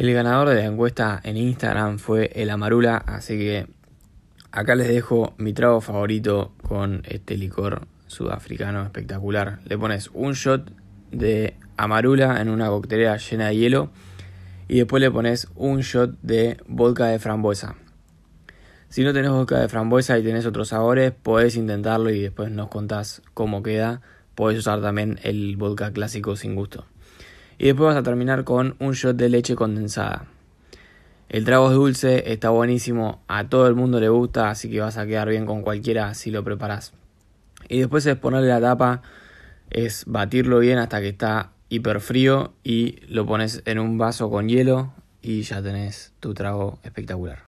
El ganador de la encuesta en Instagram fue el Amarula, así que acá les dejo mi trago favorito con este licor sudafricano espectacular. Le pones un shot de Amarula en una coctelera llena de hielo y después le pones un shot de vodka de frambuesa. Si no tenés vodka de frambuesa y tenés otros sabores, podés intentarlo y después nos contás cómo queda. Podés usar también el vodka clásico sin gusto y después vas a terminar con un shot de leche condensada. El trago es dulce, está buenísimo, a todo el mundo le gusta, así que vas a quedar bien con cualquiera si lo preparas. Y después es ponerle la tapa, es batirlo bien hasta que está hiper frío y lo pones en un vaso con hielo y ya tenés tu trago espectacular.